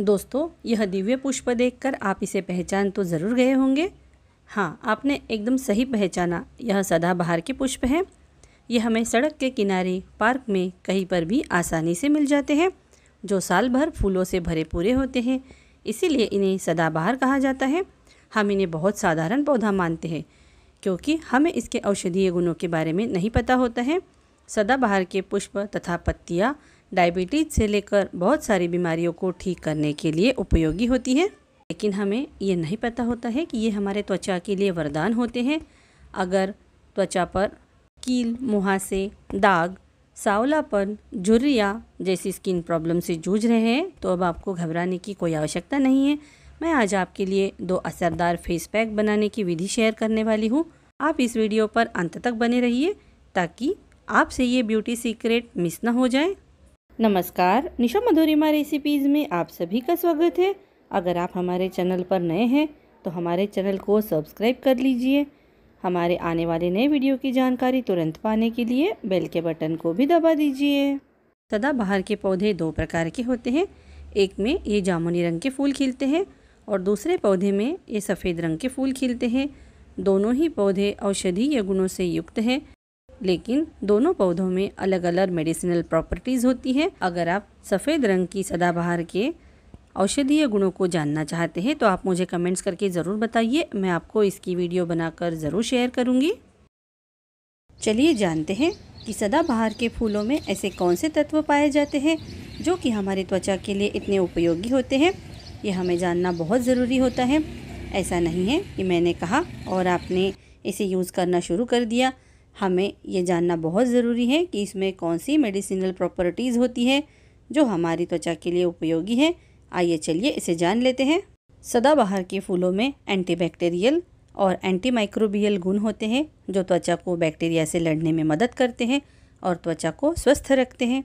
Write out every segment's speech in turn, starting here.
दोस्तों यह दिव्य पुष्प देखकर आप इसे पहचान तो ज़रूर गए होंगे हाँ आपने एकदम सही पहचाना यह सदाबहार के पुष्प हैं यह हमें सड़क के किनारे पार्क में कहीं पर भी आसानी से मिल जाते हैं जो साल भर फूलों से भरे पूरे होते हैं इसीलिए इन्हें सदाबहार कहा जाता है हम इन्हें बहुत साधारण पौधा मानते हैं क्योंकि हमें इसके औषधीय गुणों के बारे में नहीं पता होता है सदाबहार के पुष्प तथा पत्तियाँ डायबिटीज से लेकर बहुत सारी बीमारियों को ठीक करने के लिए उपयोगी होती है लेकिन हमें ये नहीं पता होता है कि ये हमारे त्वचा के लिए वरदान होते हैं अगर त्वचा पर कील मुहासे दाग सावलापन झुर्रिया जैसी स्किन प्रॉब्लम से जूझ रहे हैं तो अब आपको घबराने की कोई आवश्यकता नहीं है मैं आज आपके लिए दो असरदार फेस पैक बनाने की विधि शेयर करने वाली हूँ आप इस वीडियो पर अंत तक बने रहिए ताकि आपसे ये ब्यूटी सीक्रेट मिस ना हो जाए नमस्कार निशा मधुरिमा रेसिपीज़ में आप सभी का स्वागत है अगर आप हमारे चैनल पर नए हैं तो हमारे चैनल को सब्सक्राइब कर लीजिए हमारे आने वाले नए वीडियो की जानकारी तुरंत पाने के लिए बेल के बटन को भी दबा दीजिए सदाबहार के पौधे दो प्रकार के होते हैं एक में ये जामुनी रंग के फूल खिलते हैं और दूसरे पौधे में ये सफ़ेद रंग के फूल खिलते हैं दोनों ही पौधे औषधीय गुणों से युक्त हैं लेकिन दोनों पौधों में अलग अलग मेडिसिनल प्रॉपर्टीज होती है अगर आप सफ़ेद रंग की सदाबहार के औषधीय गुणों को जानना चाहते हैं तो आप मुझे कमेंट्स करके ज़रूर बताइए मैं आपको इसकी वीडियो बनाकर ज़रूर शेयर करूँगी चलिए जानते हैं कि सदाबहार के फूलों में ऐसे कौन से तत्व पाए जाते हैं जो कि हमारी त्वचा के लिए इतने उपयोगी होते हैं ये हमें जानना बहुत ज़रूरी होता है ऐसा नहीं है कि मैंने कहा और आपने इसे यूज़ करना शुरू कर दिया हमें ये जानना बहुत ज़रूरी है कि इसमें कौन सी मेडिसिनल प्रॉपर्टीज़ होती है जो हमारी त्वचा के लिए उपयोगी है आइए चलिए इसे जान लेते हैं सदाबहार के फूलों में एंटीबैक्टीरियल और एंटी माइक्रोबियल गुण होते हैं जो त्वचा को बैक्टीरिया से लड़ने में मदद करते हैं और त्वचा को स्वस्थ रखते हैं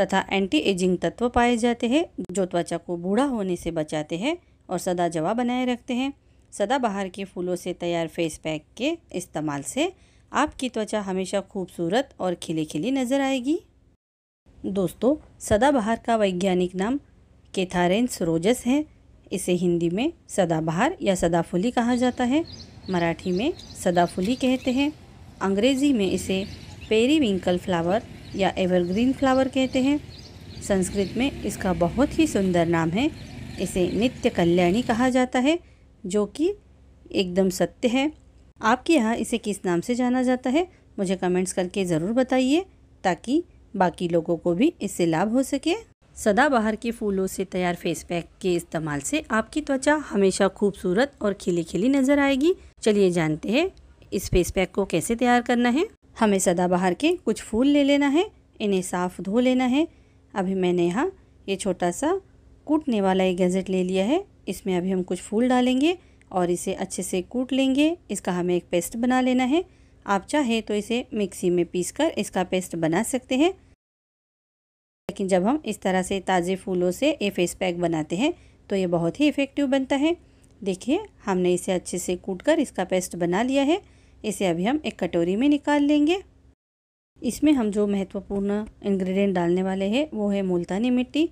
तथा एंटी एजिंग तत्व पाए जाते हैं जो त्वचा को बूढ़ा होने से बचाते हैं और सदा जवा बनाए रखते हैं सदाबहार के फूलों से तैयार फेस पैक के इस्तेमाल से आपकी त्वचा हमेशा खूबसूरत और खिले खिली नज़र आएगी दोस्तों सदाबहार का वैज्ञानिक नाम केथारेंस रोजस है इसे हिंदी में सदाबहार या सदाफुली कहा जाता है मराठी में सदाफुली कहते हैं अंग्रेज़ी में इसे पेरी विंकल फ्लावर या एवरग्रीन फ्लावर कहते हैं संस्कृत में इसका बहुत ही सुंदर नाम है इसे नित्य कल्याणी कहा जाता है जो कि एकदम सत्य है आपके यहाँ इसे किस नाम से जाना जाता है मुझे कमेंट्स करके ज़रूर बताइए ताकि बाकी लोगों को भी इससे लाभ हो सके सदाबहार के फूलों से तैयार फेस पैक के इस्तेमाल से आपकी त्वचा हमेशा खूबसूरत और खिली खिली नज़र आएगी चलिए जानते हैं इस फेस पैक को कैसे तैयार करना है हमें सदाबहार के कुछ फूल ले लेना है इन्हें साफ़ धो लेना है अभी मैंने यहाँ ये छोटा सा कूटने वाला एक गैजेट ले लिया है इसमें अभी हम कुछ फूल डालेंगे और इसे अच्छे से कूट लेंगे इसका हमें एक पेस्ट बना लेना है आप चाहे तो इसे मिक्सी में पीस कर इसका पेस्ट बना सकते हैं लेकिन जब हम इस तरह से ताज़े फूलों से ये फेस पैक बनाते हैं तो ये बहुत ही इफ़ेक्टिव बनता है देखिए हमने इसे अच्छे से कूट कर इसका पेस्ट बना लिया है इसे अभी हम एक कटोरी में निकाल लेंगे इसमें हम जो महत्वपूर्ण इन्ग्रीडियंट डालने वाले हैं वो है मुल्तानी मिट्टी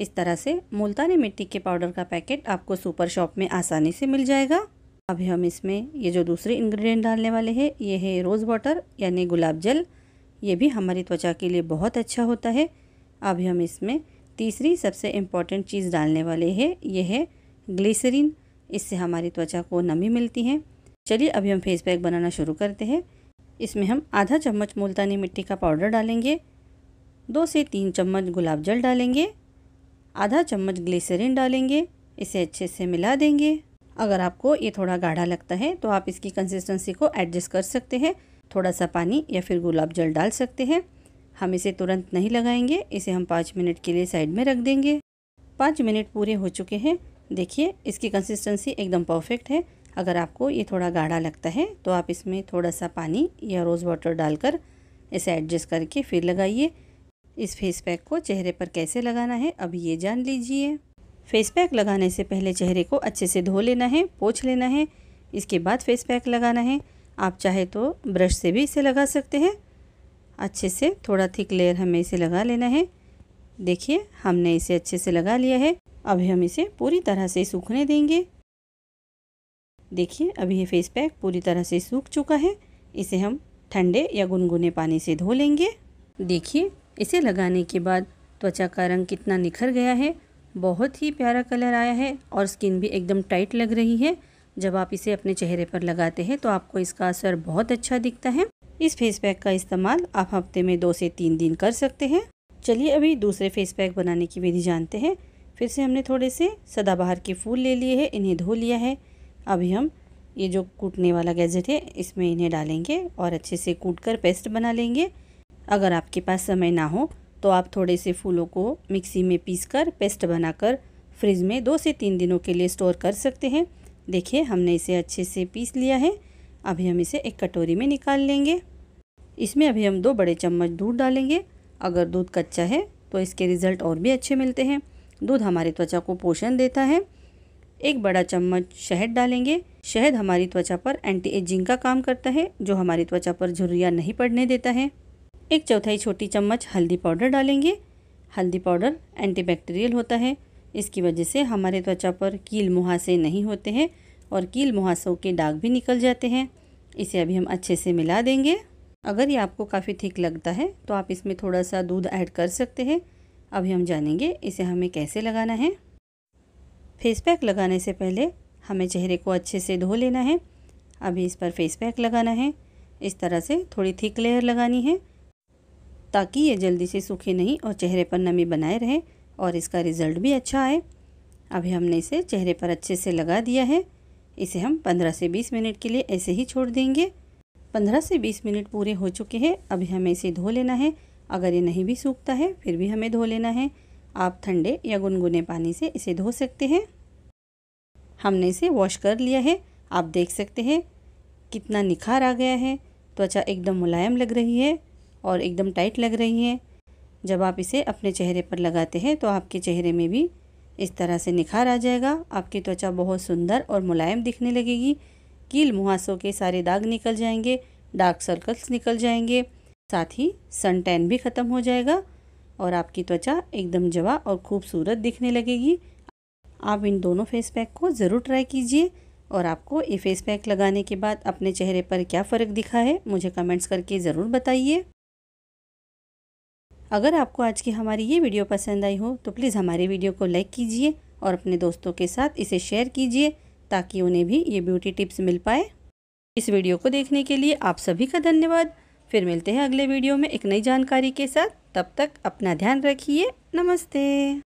इस तरह से मुल्तानी मिट्टी के पाउडर का पैकेट आपको सुपर शॉप में आसानी से मिल जाएगा अभी हम इसमें ये जो दूसरे इंग्रेडिएंट डालने वाले हैं ये है रोज़ वाटर यानी गुलाब जल ये भी हमारी त्वचा के लिए बहुत अच्छा होता है अभी हम इसमें तीसरी सबसे इम्पॉर्टेंट चीज़ डालने वाले है ये है ग्लिसरीन इससे हमारी त्वचा को नमी मिलती है चलिए अभी हम फेस पैक बनाना शुरू करते हैं इसमें हम आधा चम्मच मुल्तानी मिट्टी का पाउडर डालेंगे दो से तीन चम्मच गुलाब जल डालेंगे आधा चम्मच ग्लिसरीन डालेंगे इसे अच्छे से मिला देंगे अगर आपको ये थोड़ा गाढ़ा लगता है तो आप इसकी कंसिस्टेंसी को एडजस्ट कर सकते हैं थोड़ा सा पानी या फिर गुलाब जल डाल सकते हैं हम इसे तुरंत नहीं लगाएंगे इसे हम पाँच मिनट के लिए साइड में रख देंगे पाँच मिनट पूरे हो चुके हैं देखिए इसकी कंसिस्टेंसी एकदम परफेक्ट है अगर आपको ये थोड़ा गाढ़ा लगता है तो आप इसमें थोड़ा सा पानी या रोज़ वाटर डालकर इसे एडजस्ट करके फिर लगाइए इस फेस पैक को चेहरे पर कैसे लगाना है अब ये जान लीजिए फेस पैक लगाने से पहले चेहरे को अच्छे से धो लेना है पोछ लेना है इसके बाद फेस पैक लगाना है आप चाहे तो ब्रश से भी इसे लगा सकते हैं अच्छे से थोड़ा थिक लेयर हमें इसे लगा लेना है देखिए हमने इसे अच्छे से लगा लिया है अभी हम इसे पूरी तरह से सूखने देंगे देखिए अभी ये फेस पैक पूरी तरह से सूख चुका है इसे हम ठंडे या गुनगुने पानी से धो लेंगे देखिए इसे लगाने के बाद त्वचा का रंग कितना निखर गया है बहुत ही प्यारा कलर आया है और स्किन भी एकदम टाइट लग रही है जब आप इसे अपने चेहरे पर लगाते हैं तो आपको इसका असर बहुत अच्छा दिखता है इस फेस पैक का इस्तेमाल आप हफ्ते में दो से तीन दिन कर सकते हैं चलिए अभी दूसरे फेस पैक बनाने की विधि जानते हैं फिर से हमने थोड़े से सदाबहार के फूल ले लिए हैं इन्हें धो लिया है अभी हम ये जो कूटने वाला गैजेट है इसमें इन्हें डालेंगे और अच्छे से कूट कर पेस्ट बना लेंगे अगर आपके पास समय ना हो तो आप थोड़े से फूलों को मिक्सी में पीस कर पेस्ट बनाकर फ्रिज में दो से तीन दिनों के लिए स्टोर कर सकते हैं देखिए हमने इसे अच्छे से पीस लिया है अभी हम इसे एक कटोरी में निकाल लेंगे इसमें अभी हम दो बड़े चम्मच दूध डालेंगे अगर दूध कच्चा है तो इसके रिज़ल्ट और भी अच्छे मिलते हैं दूध हमारी त्वचा को पोषण देता है एक बड़ा चम्मच शहद डालेंगे शहद हमारी त्वचा पर एंटी एजिंग का काम करता है जो हमारी त्वचा पर झुर्रियाँ नहीं पड़ने देता है एक चौथाई छोटी चम्मच हल्दी पाउडर डालेंगे हल्दी पाउडर एंटीबैक्टीरियल होता है इसकी वजह से हमारे त्वचा पर कील मुहासे नहीं होते हैं और कील मुहासों के दाग भी निकल जाते हैं इसे अभी हम अच्छे से मिला देंगे अगर ये आपको काफ़ी ठीक लगता है तो आप इसमें थोड़ा सा दूध ऐड कर सकते हैं अभी हम जानेंगे इसे हमें कैसे लगाना है फेस पैक लगाने से पहले हमें चेहरे को अच्छे से धो लेना है अभी इस पर फेस पैक लगाना है इस तरह से थोड़ी थिक लेयर लगानी है ताकि ये जल्दी से सूखे नहीं और चेहरे पर नमी बनाए रहे और इसका रिज़ल्ट भी अच्छा आए अभी हमने इसे चेहरे पर अच्छे से लगा दिया है इसे हम 15 से 20 मिनट के लिए ऐसे ही छोड़ देंगे 15 से 20 मिनट पूरे हो चुके हैं अभी हमें इसे धो लेना है अगर ये नहीं भी सूखता है फिर भी हमें धो लेना है आप ठंडे या गुनगुने पानी से इसे धो सकते हैं हमने इसे वॉश कर लिया है आप देख सकते हैं कितना निखार आ गया है त्वचा एकदम मुलायम लग रही है और एकदम टाइट लग रही है जब आप इसे अपने चेहरे पर लगाते हैं तो आपके चेहरे में भी इस तरह से निखार आ जाएगा आपकी त्वचा बहुत सुंदर और मुलायम दिखने लगेगी कील मुहासों के सारे दाग निकल जाएंगे डार्क सर्कल्स निकल जाएंगे साथ ही सन टैन भी ख़त्म हो जाएगा और आपकी त्वचा एकदम जवा और खूबसूरत दिखने लगेगी आप इन दोनों फेस पैक को ज़रूर ट्राई कीजिए और आपको ये फेस पैक लगाने के बाद अपने चेहरे पर क्या फ़र्क दिखा है मुझे कमेंट्स करके ज़रूर बताइए अगर आपको आज की हमारी ये वीडियो पसंद आई हो तो प्लीज़ हमारे वीडियो को लाइक कीजिए और अपने दोस्तों के साथ इसे शेयर कीजिए ताकि उन्हें भी ये ब्यूटी टिप्स मिल पाए इस वीडियो को देखने के लिए आप सभी का धन्यवाद फिर मिलते हैं अगले वीडियो में एक नई जानकारी के साथ तब तक अपना ध्यान रखिए नमस्ते